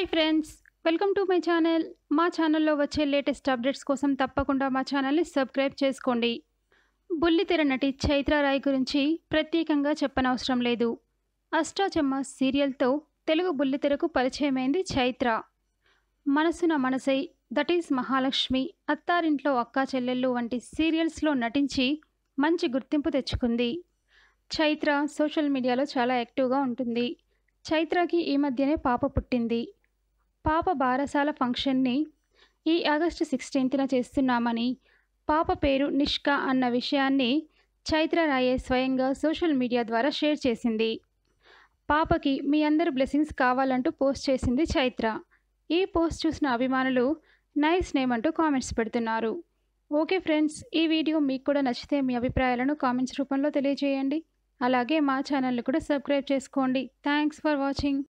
hi friends welcome to my channel మా ఛానల్లో వచ్చే లేటెస్ట్ అప్డేట్స్ కోసం తప్పకుండా మా ఛానల్ని సబ్స్క్రైబ్ చేసుకోండి బుల్లితెర నటి చైత్రారాయ్ గురించి ప్రత్యేకంగా చెప్పనవసరం లేదు అష్టాచమ్మ సీరియల్తో తెలుగు బుల్లితెరకు పరిచయమైంది చైత్ర మనసున మనసై దట్ ఈస్ మహాలక్ష్మి అత్తారింట్లో అక్కా చెల్లెళ్ళు వంటి సీరియల్స్లో నటించి మంచి గుర్తింపు తెచ్చుకుంది చైత్ర సోషల్ మీడియాలో చాలా యాక్టివ్గా ఉంటుంది చైత్రకి ఈ మధ్యనే పాప పుట్టింది పాప బారసాల ఫంక్షన్ని ఈ ఆగస్టు సిక్స్టీన్త్న చేస్తున్నామని పాప పేరు నిష్క అన్న విషయాన్ని చైత్ర రాయే స్వయంగా సోషల్ మీడియా ద్వారా షేర్ చేసింది పాపకి మీ అందరు బ్లెస్సింగ్స్ కావాలంటూ పోస్ట్ చేసింది చైత్ర ఈ పోస్ట్ చూసిన అభిమానులు నైస్ నేమ్ అంటూ కామెంట్స్ పెడుతున్నారు ఓకే ఫ్రెండ్స్ ఈ వీడియో మీకు కూడా నచ్చితే మీ అభిప్రాయాలను కామెంట్స్ రూపంలో తెలియజేయండి అలాగే మా ఛానల్ని కూడా సబ్స్క్రైబ్ చేసుకోండి థ్యాంక్స్ ఫర్ వాచింగ్